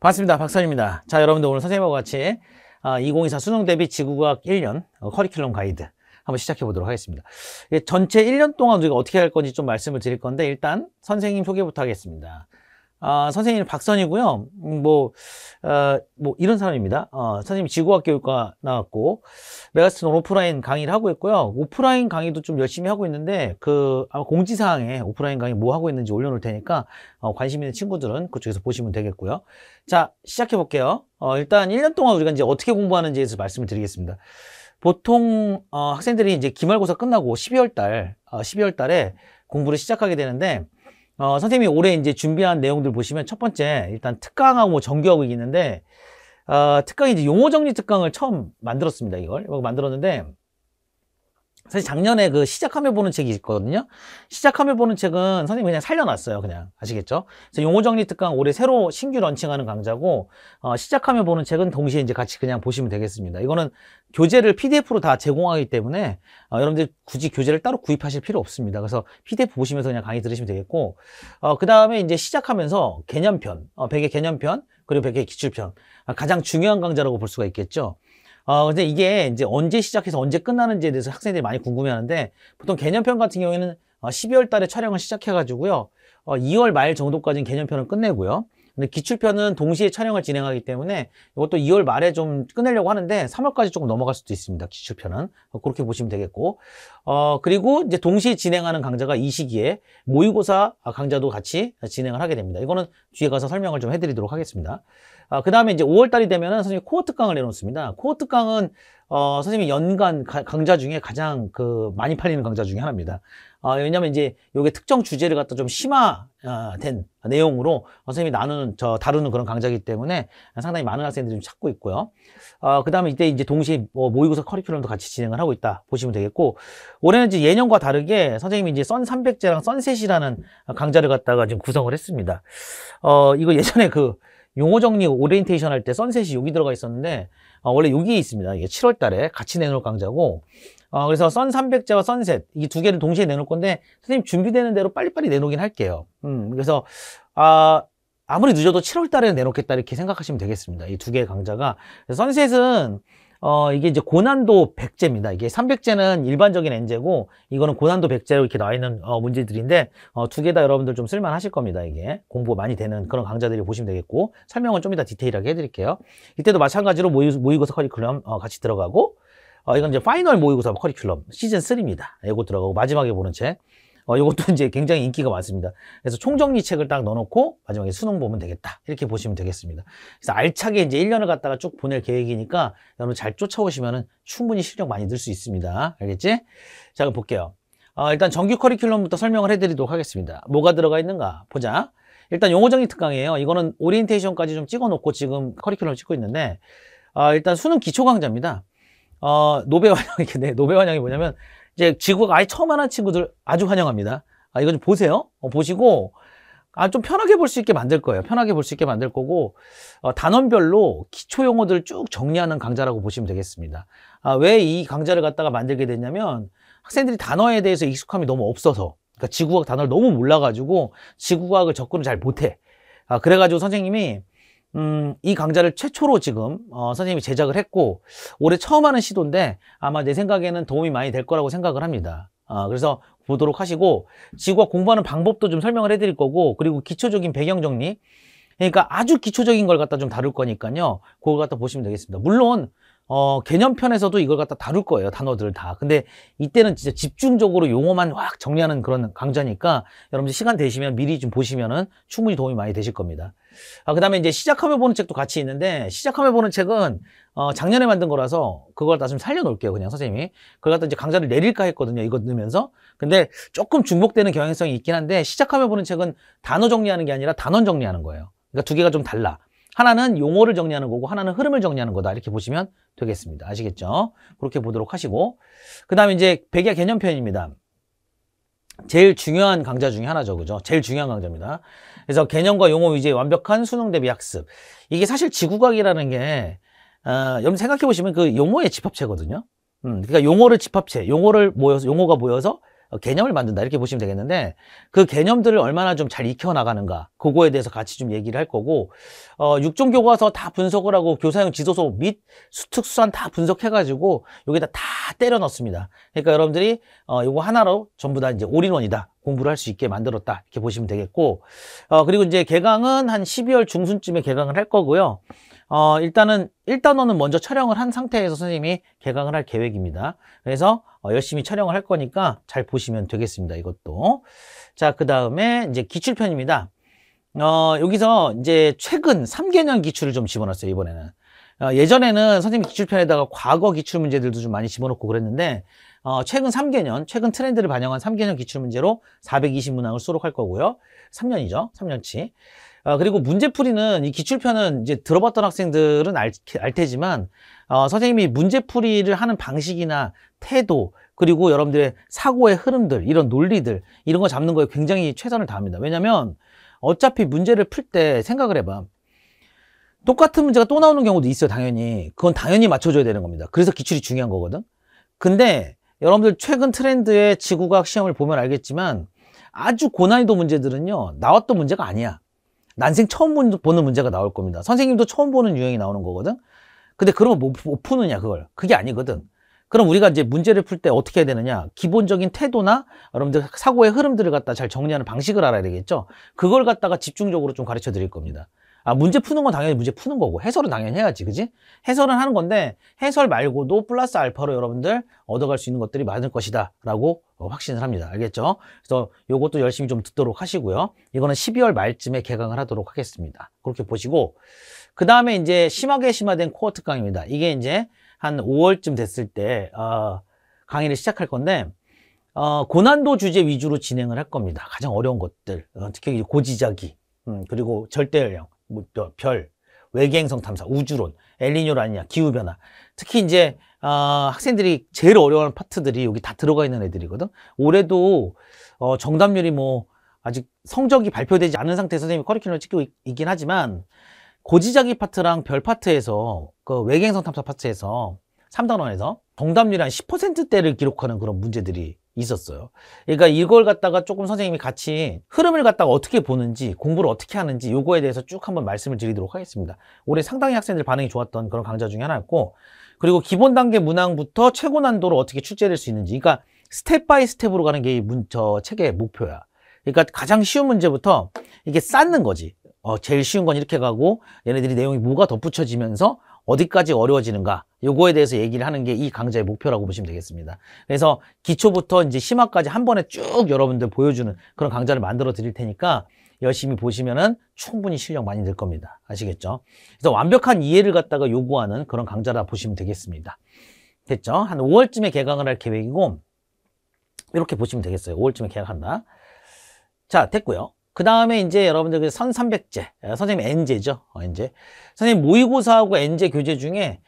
반갑습니다. 박선입니다. 자, 여러분들 오늘 선생님하고 같이 2024 아, 수능 대비 지구과학 1년 어, 커리큘럼 가이드 한번 시작해 보도록 하겠습니다. 예, 전체 1년 동안 우리가 어떻게 할 건지 좀 말씀을 드릴 건데 일단 선생님 소개부터 하겠습니다. 아, 선생님은 박선이고요. 음, 뭐, 어, 뭐 이런 사람입니다. 어, 선생님 지구학 교육과 나왔고 메가스톤 오프라인 강의를 하고 있고요. 오프라인 강의도 좀 열심히 하고 있는데 그 아마 공지사항에 오프라인 강의 뭐 하고 있는지 올려놓을 테니까 어, 관심 있는 친구들은 그쪽에서 보시면 되겠고요. 자, 시작해 볼게요. 어, 일단 1년 동안 우리가 이제 어떻게 공부하는지에 서 말씀을 드리겠습니다. 보통 어, 학생들이 이제 기말고사 끝나고 12월 달, 어, 12월 달에 공부를 시작하게 되는데 어, 선생님이 올해 이제 준비한 내용들 보시면 첫 번째 일단 특강하고 뭐 정규하고 있는데 어, 특강이 이제 용어 정리 특강을 처음 만들었습니다. 이걸 만들었는데 사실 작년에 그 시작하며 보는 책이 있거든요. 시작하며 보는 책은 선생님 그냥 살려놨어요. 그냥 아시겠죠? 그래서 용어 정리 특강 올해 새로 신규 런칭하는 강좌고 어, 시작하며 보는 책은 동시에 이제 같이 그냥 보시면 되겠습니다. 이거는 교재를 PDF로 다 제공하기 때문에 어, 여러분들 굳이 교재를 따로 구입하실 필요 없습니다. 그래서 PDF 보시면서 그냥 강의 들으시면 되겠고 어, 그 다음에 이제 시작하면서 개념편, 어, 100의 개념편 그리고 100의 기출편 아, 가장 중요한 강좌라고 볼 수가 있겠죠. 어, 근데 이게 이제 언제 시작해서 언제 끝나는지에 대해서 학생들이 많이 궁금해하는데 보통 개념편 같은 경우에는 12월 어, 달에 촬영을 시작해가지고요. 어, 2월 말 정도까지는 개념편을 끝내고요. 근데 기출편은 동시에 촬영을 진행하기 때문에 이것도 2월 말에 좀 끝내려고 하는데 3월까지 조금 넘어갈 수도 있습니다. 기출편은 그렇게 보시면 되겠고 어 그리고 이제 동시에 진행하는 강좌가 이 시기에 모의고사 강좌도 같이 진행을 하게 됩니다. 이거는 뒤에 가서 설명을 좀 해드리도록 하겠습니다. 아, 그 다음에 이제 5월 달이 되면은 선생님 코어특 강을 내놓습니다. 코어특 강은 어, 선생님이 연간 가, 강좌 중에 가장 그 많이 팔리는 강좌 중에 하나입니다. 어, 왜냐면 이제 요게 특정 주제를 갖다 좀 심화된 어, 내용으로 어, 선생님이 나누는, 저, 다루는 그런 강좌이기 때문에 상당히 많은 학생들이 좀 찾고 있고요. 어, 그 다음에 이때 이제 동시에 뭐 모의고사 커리큘럼도 같이 진행을 하고 있다 보시면 되겠고, 올해는 이제 예년과 다르게 선생님이 이제 썬 300제랑 썬셋이라는 강좌를 갖다가 지금 구성을 했습니다. 어, 이거 예전에 그, 용어 정리 오리엔테이션 할 때 선셋이 여기 들어가 있었는데 어, 원래 여기 있습니다. 이게 7월 달에 같이 내놓을 강좌고 어, 그래서 선 300자와 선셋 이 두 개를 동시에 내놓을 건데 선생님 준비되는 대로 빨리빨리 내놓긴 할게요. 음, 그래서 아 아무리 늦어도 7월 달에 내놓겠다 이렇게 생각하시면 되겠습니다. 이 두 개의 강좌가 선셋은 어, 이게 이제 고난도 백제입니다. 이게 300제는 일반적인 엔제고 이거는 고난도 백제로 이렇게 나와 있는 어, 문제들인데 어, 두 개 다 여러분들 좀 쓸만하실 겁니다. 이게 공부 많이 되는 그런 강좌들이 보시면 되겠고 설명은 좀 이따 디테일하게 해드릴게요. 이때도 마찬가지로 모의, 모의고사 커리큘럼 어, 같이 들어가고 어, 이건 이제 파이널 모의고사 커리큘럼 시즌 3입니다. 이거 들어가고 마지막에 보는 책. 어, 이것도 이제 굉장히 인기가 많습니다. 그래서 총정리 책을 딱 넣어놓고 마지막에 수능 보면 되겠다. 이렇게 보시면 되겠습니다. 그래서 알차게 이제 1년을 갖다가 쭉 보낼 계획이니까 여러분 잘 쫓아오시면 충분히 실력 많이 늘 수 있습니다. 알겠지? 자, 그럼 볼게요. 어, 일단 정규 커리큘럼부터 설명을 해드리도록 하겠습니다. 뭐가 들어가 있는가 보자. 일단 용어 정리 특강이에요. 이거는 오리엔테이션까지 좀 찍어놓고 지금 커리큘럼 찍고 있는데 어, 일단 수능 기초 강좌입니다. 어, 노배 환영이겠네. 노배 환영이 뭐냐면 이제 지구가 아예 처음 하는 친구들 아주 환영합니다. 아, 이거 좀 보세요. 어, 보시고 아, 좀 편하게 볼 수 있게 만들 거예요. 편하게 볼 수 있게 만들 거고 어, 단원별로 기초 용어들 을쭉 정리하는 강좌라고 보시면 되겠습니다. 아, 왜 이 강좌를 갖다가 만들게 됐냐면 학생들이 단어에 대해서 익숙함이 너무 없어서 그러니까 지구학 과 단어를 너무 몰라가지고 지구학을 과 접근을 잘 못해. 아, 그래가지고 선생님이 음, 이 강좌를 최초로 지금 어, 선생님이 제작을 했고 올해 처음 하는 시도인데 아마 내 생각에는 도움이 많이 될 거라고 생각을 합니다. 아, 그래서 보도록 하시고 지구학 공부하는 방법도 좀 설명을 해드릴 거고 그리고 기초적인 배경 정리 그러니까 아주 기초적인 걸 갖다 좀 다룰 거니까요. 그걸 갖다 보시면 되겠습니다. 물론 어, 개념편에서도 이걸 갖다 다룰 거예요, 단어들 을 다. 근데 이때는 진짜 집중적으로 용어만 확 정리하는 그런 강좌니까 여러분들 시간 되시면 미리 좀 보시면은 충분히 도움이 많이 되실 겁니다. 아, 그 다음에 이제 시작하며 보는 책도 같이 있는데 시작하며 보는 책은 어, 작년에 만든 거라서 그걸 다좀 살려놓을게요, 그냥 선생님이. 그걸 갖다 이제 강좌를 내릴까 했거든요, 이거 넣으면서. 근데 조금 중복되는 경향성이 있긴 한데 시작하며 보는 책은 단어 정리하는 게 아니라 단원 정리하는 거예요. 그러니까 두 개가 좀 달라. 하나는 용어를 정리하는 거고 하나는 흐름을 정리하는 거다 이렇게 보시면 되겠습니다. 아시겠죠? 그렇게 보도록 하시고 그 다음에 이제 백야 개념 편입니다 제일 중요한 강좌 중에 하나죠. 그죠? 제일 중요한 강좌입니다. 그래서 개념과 용어 위주의 완벽한 수능 대비 학습. 이게 사실 지구과학이라는 게 어, 여러분 생각해 보시면 그 용어의 집합체거든요. 음, 그러니까 용어를 집합체, 용어를 모여서 용어가 모여서 어, 개념을 만든다 이렇게 보시면 되겠는데 그 개념들을 얼마나 좀 잘 익혀나가는가 그거에 대해서 같이 좀 얘기를 할 거고 어, 육종 교과서 다 분석을 하고 교사용 지도서 및 수특수한 다 분석해가지고 여기다 다 때려 넣습니다 그러니까 여러분들이 어, 이거 하나로 전부 다 이제 올인원이다 공부를 할 수 있게 만들었다 이렇게 보시면 되겠고 어, 그리고 이제 개강은 한 12월 중순쯤에 개강을 할 거고요 어, 일단은 1단원은 먼저 촬영을 한 상태에서 선생님이 개강을 할 계획입니다. 그래서 어, 열심히 촬영을 할 거니까 잘 보시면 되겠습니다. 이것도. 자, 그 다음에 이제 기출편입니다. 어, 여기서 이제 최근 3개년 기출을 좀 집어넣었어요, 이번에는. 어, 예전에는 선생님 기출편에다가 과거 기출 문제들도 좀 많이 집어넣고 그랬는데 어, 최근 3개년, 최근 트렌드를 반영한 3개년 기출 문제로 420문항을 수록할 거고요. 3년이죠. 3년치. 어, 그리고 문제풀이는 이 기출편은 이제 들어봤던 학생들은 알, 알 테지만 어, 선생님이 문제풀이를 하는 방식이나 태도 그리고 여러분들의 사고의 흐름들 이런 논리들 이런 거 잡는 거에 굉장히 최선을 다합니다. 왜냐하면 어차피 문제를 풀 때 생각을 해봐. 똑같은 문제가 또 나오는 경우도 있어요 당연히 그건 당연히 맞춰줘야 되는 겁니다 그래서 기출이 중요한 거거든 근데 여러분들 최근 트렌드의 지구과학 시험을 보면 알겠지만 아주 고난이도 문제들은요 나왔던 문제가 아니야 난생 처음 보는 문제가 나올 겁니다. 선생님도 처음 보는 유형이 나오는 거거든. 근데 그런 거못 푸느냐 그걸 그게 아니거든. 그럼 우리가 이제 문제를 풀 때 어떻게 해야 되느냐 기본적인 태도나 여러분들 사고의 흐름들을 갖다 잘 정리하는 방식을 알아야 되겠죠 그걸 갖다가 집중적으로 좀 가르쳐 드릴 겁니다 아, 문제 푸는 건 당연히 문제 푸는 거고 해설은 당연히 해야지 그지? 해설은 하는 건데 해설 말고도 플러스 알파로 여러분들 얻어갈 수 있는 것들이 많을 것이다 라고 어, 확신을 합니다 알겠죠? 그래서 요것도 열심히 좀 듣도록 하시고요 이거는 12월 말쯤에 개강을 하도록 하겠습니다 그렇게 보시고 그 다음에 이제 심하게 심화된 코어 특강입니다 이게 이제 한 5월쯤 됐을 때 어, 강의를 시작할 건데 어, 고난도 주제 위주로 진행을 할 겁니다. 가장 어려운 것들, 어, 특히 고지자기, 음, 그리고 절대연령, 뭐, 별, 외계행성 탐사, 우주론, 엘리뇨 아니냐, 기후변화. 특히 이제 어, 학생들이 제일 어려워하는 파트들이 여기 다 들어가 있는 애들이거든. 올해도 어, 정답률이 뭐 아직 성적이 발표되지 않은 상태에서 선생님이 커리큘럼을 찍고 있, 있긴 하지만 고지자기 파트랑 별 파트에서 그 외계행성 탐사 파트에서 3단원에서 정답률 이한 10%대를 기록하는 그런 문제들이 있었어요. 그러니까 이걸 갖다가 조금 선생님이 같이 흐름을 갖다가 어떻게 보는지 공부를 어떻게 하는지 요거에 대해서 쭉 한번 말씀을 드리도록 하겠습니다. 올해 상당히 학생들 반응이 좋았던 그런 강좌 중에 하나였고 그리고 기본 단계 문항부터 최고 난도로 어떻게 출제될 수 있는지 그러니까 스텝 바이 스텝으로 가는 게이저 책의 목표야. 그러니까 가장 쉬운 문제부터 이게 쌓는 거지. 어, 제일 쉬운 건 이렇게 가고 얘네들이 내용이 뭐가 덧붙여지면서 어디까지 어려워지는가 요거에 대해서 얘기를 하는 게 이 강좌의 목표라고 보시면 되겠습니다. 그래서 기초부터 이제 심화까지 한 번에 쭉 여러분들 보여주는 그런 강좌를 만들어 드릴 테니까 열심히 보시면은 충분히 실력 많이 늘 겁니다. 아시겠죠? 그래서 완벽한 이해를 갖다가 요구하는 그런 강좌라 보시면 되겠습니다. 됐죠? 한 5월쯤에 개강을 할 계획이고 이렇게 보시면 되겠어요. 5월쯤에 개강한다. 자, 됐고요. 그 다음에 이제 여러분들 그선 300제, 예, 선생님 N제죠. 어, N제. 선생님 모의고사하고 N제 교재 중에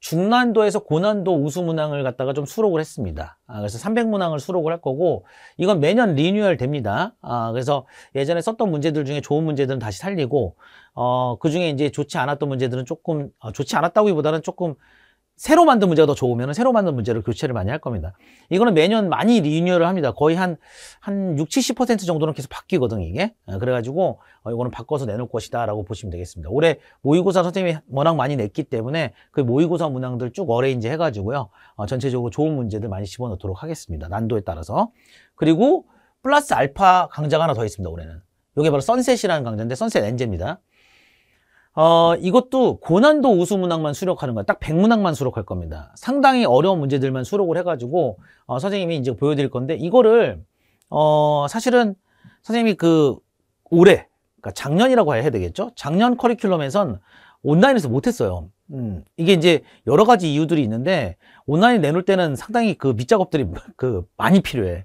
중난도에서 고난도 우수 문항을 갖다가 좀 수록을 했습니다. 아, 그래서 300문항을 수록을 할 거고 이건 매년 리뉴얼 됩니다. 아, 그래서 예전에 썼던 문제들 중에 좋은 문제들은 다시 살리고 어, 그 중에 이제 좋지 않았던 문제들은 조금 어, 좋지 않았다고보다는 조금 새로 만든 문제가 더 좋으면 새로 만든 문제를 교체를 많이 할 겁니다. 이거는 매년 많이 리뉴얼을 합니다. 거의 한, 한 60, 70% 정도는 계속 바뀌거든, 이게. 아, 그래가지고, 어, 이거는 바꿔서 내놓을 것이다, 라고 보시면 되겠습니다. 올해 모의고사 선생님이 워낙 많이 냈기 때문에 그 모의고사 문항들 쭉 어레인지 해가지고요. 어, 전체적으로 좋은 문제들 많이 집어넣도록 하겠습니다. 난도에 따라서. 그리고 플러스 알파 강좌가 하나 더 있습니다, 올해는. 이게 바로 선셋이라는 강좌인데, 선셋 엔제입니다. 어, 이것도 고난도 우수 문항만 수록하는 거야. 딱 100문항만 수록할 겁니다. 상당히 어려운 문제들만 수록을 해가지고, 어, 선생님이 이제 보여드릴 건데, 이거를, 어, 사실은 선생님이 그, 올해, 그러니까 작년이라고 해야 되겠죠? 작년 커리큘럼에선 온라인에서 못했어요. 음, 이게 이제 여러 가지 이유들이 있는데, 온라인 내놓을 때는 상당히 그 밑작업들이 그 많이 필요해.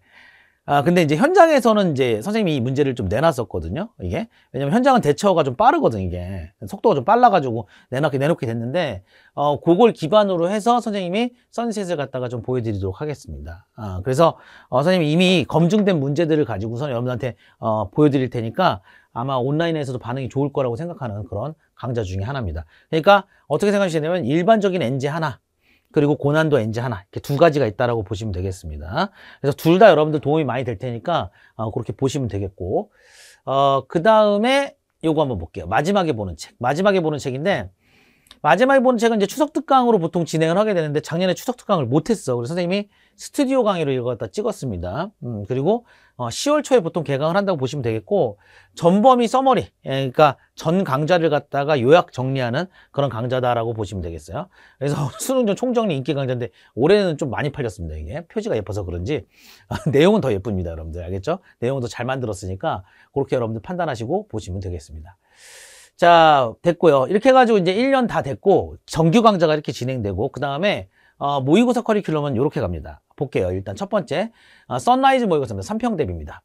아, 근데 이제 현장에서는 이제 선생님이 이 문제를 좀 내놨었거든요. 이게. 왜냐면 현장은 대처가 좀 빠르거든, 이게. 속도가 좀 빨라가지고 내놓게, 내놓게 됐는데, 어, 그걸 기반으로 해서 선생님이 선셋을 갖다가 좀 보여드리도록 하겠습니다. 아, 그래서, 어, 선생님이 이미 검증된 문제들을 가지고서 여러분한테, 어, 보여드릴 테니까 아마 온라인에서도 반응이 좋을 거라고 생각하는 그런 강좌 중에 하나입니다. 그러니까 어떻게 생각하시냐면 일반적인 엔 g 하나, 그리고 고난도 엔지 하나 이렇게 두 가지가 있다라고 보시면 되겠습니다. 그래서 둘 다 여러분들 도움이 많이 될 테니까 어, 그렇게 보시면 되겠고 어, 그 다음에 요거 한번 볼게요. 마지막에 보는 책. 마지막에 보는 책인데 마지막에 보는 책은 이제 추석 특강으로 보통 진행을 하게 되는데 작년에 추석 특강을 못했어. 그래서 선생님이 스튜디오 강의로 이걸 갖다 찍었습니다. 음, 그리고 어, 10월 초에 보통 개강을 한다고 보시면 되겠고 전범위 써머리 예, 그러니까 전 강좌를 갖다가 요약 정리하는 그런 강좌다라고 보시면 되겠어요. 그래서 수능 전 총정리 인기 강좌인데 올해는 좀 많이 팔렸습니다. 이게 표지가 예뻐서 그런지 아, 내용은 더 예쁩니다. 여러분들 알겠죠? 내용도잘 만들었으니까 그렇게 여러분들 판단하시고 보시면 되겠습니다. 자 됐고요. 이렇게 해가지고 이제 1년 다 됐고 정규 강좌가 이렇게 진행되고 그 다음에 어, 모의고사 커리큘럼은 이렇게 갑니다. 볼게요. 일단 첫 번째 아, 선라이즈 모의고사입니다. 3평 대비입니다.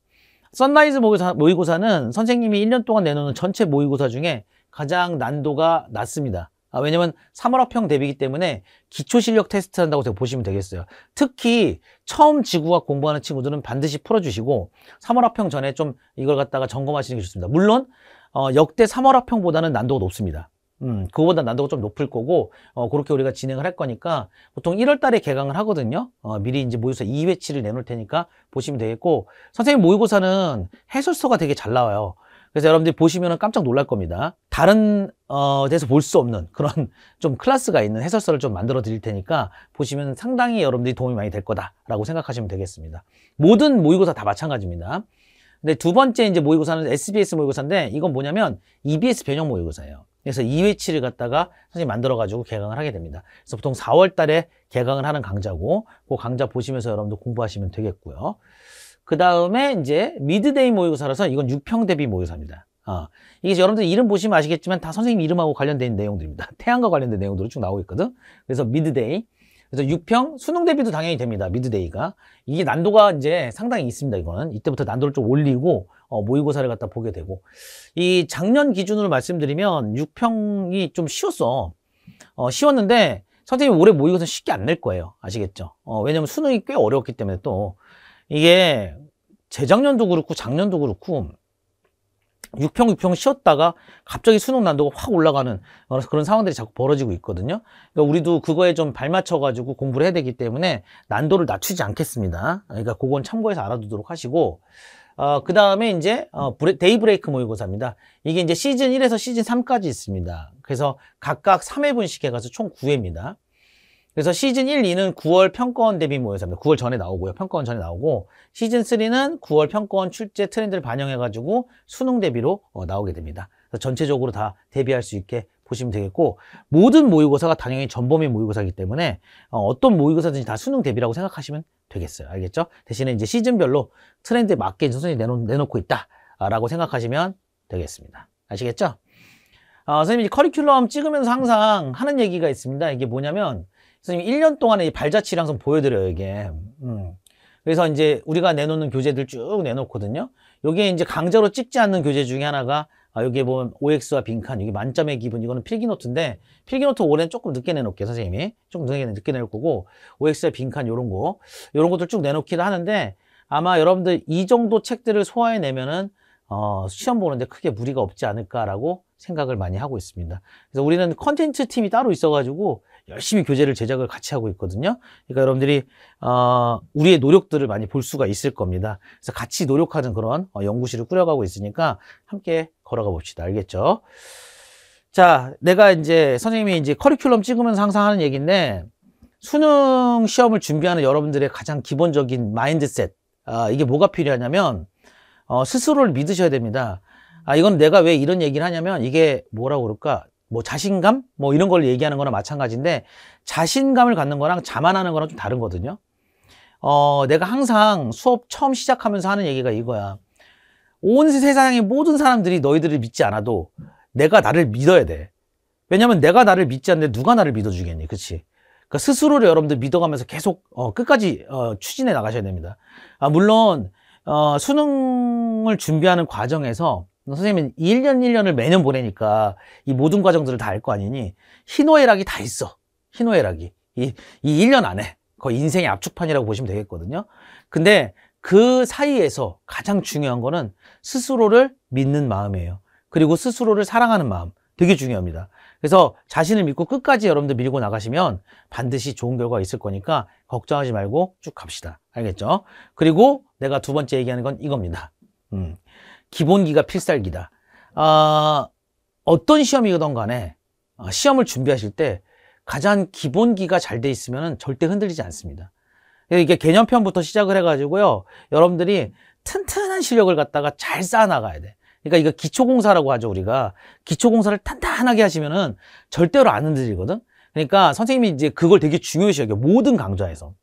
선라이즈 모의고사, 는 선생님이 1년 동안 내놓는 전체 모의고사 중에 가장 난도가 낮습니다. 아, 왜냐면 3월학평 대비이기 때문에 기초실력 테스트 한다고 보시면 되겠어요. 특히 처음 지구학 공부하는 친구들은 반드시 풀어주시고 3월학평 전에 좀 이걸 갖다가 점검하시는 게 좋습니다. 물론 어, 역대 3월학평보다는 난도가 높습니다. 음, 그거보다 난도가 좀 높을 거고 어, 그렇게 우리가 진행을 할 거니까 보통 1월 달에 개강을 하거든요. 어, 미리 이제 모의고사 2회치를 내놓을 테니까 보시면 되겠고 선생님 모의고사는 해설서가 되게 잘 나와요. 그래서 여러분들이 보시면 깜짝 놀랄 겁니다. 다른 어, 데서 볼 수 없는 그런 좀 클래스가 있는 해설서를 좀 만들어 드릴 테니까 보시면 상당히 여러분들이 도움이 많이 될 거다라고 생각하시면 되겠습니다. 모든 모의고사 다 마찬가지입니다. 근데 두 번째 이제 모의고사는 SBS 모의고사인데 이건 뭐냐면 EBS 변형 모의고사예요. 그래서 2회치를 갖다가 선생님 만들어가지고 개강을 하게 됩니다. 그래서 보통 4월 달에 개강을 하는 강좌고, 그 강좌 보시면서 여러분도 공부하시면 되겠고요. 그 다음에 이제 미드데이 모의고사라서 이건 6평 대비 모의고사입니다. 어, 이게 여러분들 이름 보시면 아시겠지만 다 선생님 이름하고 관련된 내용들입니다. 태양과 관련된 내용들이 쭉 나오고 있거든. 그래서 미드데이. 그래서 6평 수능 대비도 당연히 됩니다. 미드데이가. 이게 난도가 이제 상당히 있습니다. 이거는. 이때부터 난도를 좀 올리고 어, 모의고사를 갖다 보게 되고 이 작년 기준으로 말씀드리면 6평이 좀 쉬웠어. 어, 쉬웠는데 선생님 올해 모의고사 쉽게 안 낼 거예요. 아시겠죠? 어, 왜냐면 수능이 꽤 어려웠기 때문에 또 이게 재작년도 그렇고 작년도 그렇고 6평, 6평 쉬었다가 갑자기 수능 난도가 확 올라가는 그런 상황들이 자꾸 벌어지고 있거든요. 그러니까 우리도 그거에 좀 발맞춰가지고 공부를 해야 되기 때문에 난도를 낮추지 않겠습니다. 그러니까 그건 참고해서 알아두도록 하시고, 어, 그 다음에 이제 어, 브레, 데이 브레이크 모의고사입니다. 이게 이제 시즌 1에서 시즌 3까지 있습니다. 그래서 각각 3회분식 해가서 총 9회입니다. 그래서 시즌 1, 2는 9월 평가원 대비 모여서입니다 9월 전에 나오고요. 평가원 전에 나오고 시즌 3는 9월 평가원 출제 트렌드를 반영해가지고 수능 대비로 어, 나오게 됩니다. 그래서 전체적으로 다 대비할 수 있게 보시면 되겠고 모든 모의고사가 당연히 전범위 모의고사이기 때문에 어, 떤 모의고사든지 다 수능 대비라고 생각하시면 되겠어요. 알겠죠? 대신에 이제 시즌별로 트렌드에 맞게 선생님이 내놓, 내놓고 있다라고 생각하시면 되겠습니다. 아시겠죠? 어, 아, 선생님이 커리큘럼 찍으면서 항상 하는 얘기가 있습니다. 이게 뭐냐면 선생님 1년 동안의 발자취를 항상 보여드려요, 이게. 음. 그래서 이제 우리가 내놓는 교재들 쭉 내놓거든요. 여기에 이제 강제로 찍지 않는 교재 중에 하나가 아, 여기에 보면 OX와 빈칸, 여기 만점의 기분, 이거는 필기노트인데, 필기노트 올해는 조금 늦게 내놓게, 을요 선생님이. 조금 늦게, 늦게 내놓을 거고, OX와 빈칸, 요런 거, 요런 것들 쭉 내놓기도 하는데, 아마 여러분들 이 정도 책들을 소화해내면은, 어, 시험 보는데 크게 무리가 없지 않을까라고 생각을 많이 하고 있습니다. 그래서 우리는 컨텐츠 팀이 따로 있어가지고, 열심히 교재를 제작을 같이 하고 있거든요. 그러니까 여러분들이 어, 우리의 노력들을 많이 볼 수가 있을 겁니다. 그래서 같이 노력하는 그런 어, 연구실을 꾸려가고 있으니까 함께 걸어가 봅시다. 알겠죠? 자, 내가 이제 선생님이 이제 커리큘럼 찍으면서 항상 하는 얘기인데 수능 시험을 준비하는 여러분들의 가장 기본적인 마인드셋 아, 이게 뭐가 필요하냐면 어, 스스로를 믿으셔야 됩니다. 아, 이건 내가 왜 이런 얘기를 하냐면 이게 뭐라고 그럴까? 뭐 자신감 뭐 이런 걸 얘기하는 거나 마찬가지인데 자신감을 갖는 거랑 자만하는 거랑 좀 다른거든요. 어, 내가 항상 수업 처음 시작하면서 하는 얘기가 이거야. 온 세상의 모든 사람들이 너희들을 믿지 않아도 내가 나를 믿어야 돼. 왜냐면 내가 나를 믿지 않는데 누가 나를 믿어주겠니? 그치? 그러니까 스스로를 여러분들 믿어가면서 계속 어, 끝까지 어, 추진해 나가셔야 됩니다. 아, 물론 어, 수능을 준비하는 과정에서 선생님은 1년 1년을 매년 보내니까 이 모든 과정들을 다 알 거 아니니 희노애락이 다 있어. 희노애락이. 이, 이 1년 안에 거의 인생의 압축판이라고 보시면 되겠거든요. 근데 그 사이에서 가장 중요한 거는 스스로를 믿는 마음이에요. 그리고 스스로를 사랑하는 마음. 되게 중요합니다. 그래서 자신을 믿고 끝까지 여러분들 밀고 나가시면 반드시 좋은 결과가 있을 거니까 걱정하지 말고 쭉 갑시다. 알겠죠? 그리고 내가 두 번째 얘기하는 건 이겁니다. 음. 기본기가 필살기다. 아, 어떤 시험이든 간에 아, 시험을 준비하실 때 가장 기본기가 잘 돼 있으면 절대 흔들리지 않습니다. 이게 개념편부터 시작을 해가지고요. 여러분들이 튼튼한 실력을 갖다가 잘 쌓아나가야 돼. 그러니까 이거 기초공사라고 하죠, 우리가. 기초공사를 탄탄하게 하시면은 절대로 안 흔들리거든? 그러니까 선생님이 이제 그걸 되게 중요시 여겨, 모든 강좌에서.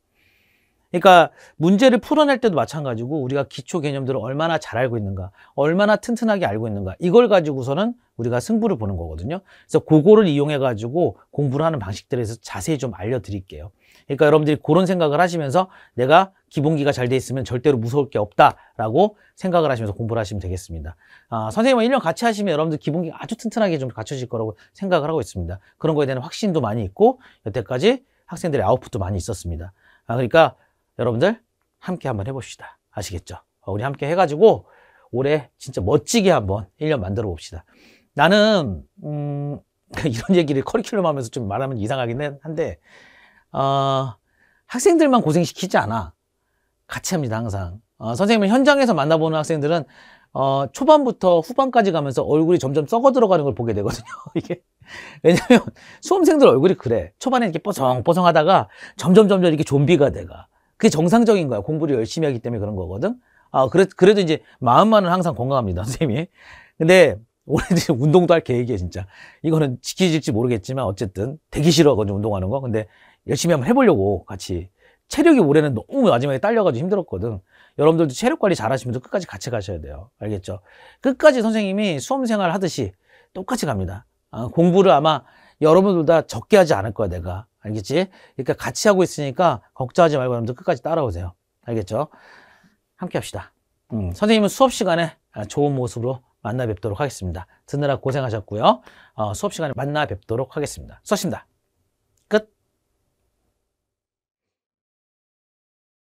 그러니까 문제를 풀어낼 때도 마찬가지고 우리가 기초 개념들을 얼마나 잘 알고 있는가, 얼마나 튼튼하게 알고 있는가 이걸 가지고서는 우리가 승부를 보는 거거든요. 그래서 그거를 이용해 가지고 공부를 하는 방식들에 서 자세히 좀 알려드릴게요. 그러니까 여러분들이 그런 생각을 하시면서 내가 기본기가 잘 돼 있으면 절대로 무서울 게 없다라고 생각을 하시면서 공부를 하시면 되겠습니다. 아, 선생님은 1년 같이 하시면 여러분들 기본기가 아주 튼튼하게 좀 갖춰질 거라고 생각을 하고 있습니다. 그런 거에 대한 확신도 많이 있고 여태까지 학생들의 아웃풋도 많이 있었습니다. 아, 그러니까 여러분들 함께 한번 해봅시다. 아시겠죠? 어, 우리 함께 해가지고 올해 진짜 멋지게 한번 1년 만들어 봅시다. 나는 음, 이런 얘기를 커리큘럼 하면서 좀 말하면 이상하긴 한데 어, 학생들만 고생시키지 않아. 같이 합니다 항상. 어, 선생님은 현장에서 만나보는 학생들은 어, 초반부터 후반까지 가면서 얼굴이 점점 썩어 들어가는 걸 보게 되거든요. 이게 왜냐면 수험생들 얼굴이 그래. 초반에 이렇게 뽀송뽀송하다가 점점 점점 이렇게 좀비가 돼가. 그게 정상적인 거야. 공부를 열심히 하기 때문에 그런 거거든. 아, 그래, 그래도 이제 마음만은 항상 건강합니다, 선생님이. 근데 올해 운동도 할 계획이에요, 진짜. 이거는 지켜질지 모르겠지만 어쨌든 되기 싫어하거든요, 운동하는 거. 근데 열심히 한번 해보려고 같이. 체력이 올해는 너무 마지막에 딸려가지고 힘들었거든. 여러분들도 체력 관리 잘 하시면서 끝까지 같이 가셔야 돼요. 알겠죠? 끝까지 선생님이 수험생활 하듯이 똑같이 갑니다. 아, 공부를 아마 여러분들 다 적게 하지 않을 거야 내가 알겠지? 그러니까 같이 하고 있으니까 걱정하지 말고 여러분들 끝까지 따라오세요 알겠죠? 함께 합시다 음, 선생님은 수업 시간에 아, 좋은 모습으로 만나 뵙도록 하겠습니다 듣느라 고생하셨고요 어, 수업 시간에 만나 뵙도록 하겠습니다 수고하셨습니다